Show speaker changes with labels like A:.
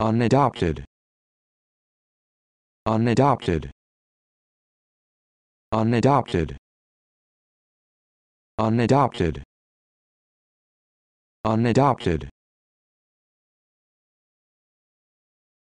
A: unadopted unadopted unadopted unadopted unadopted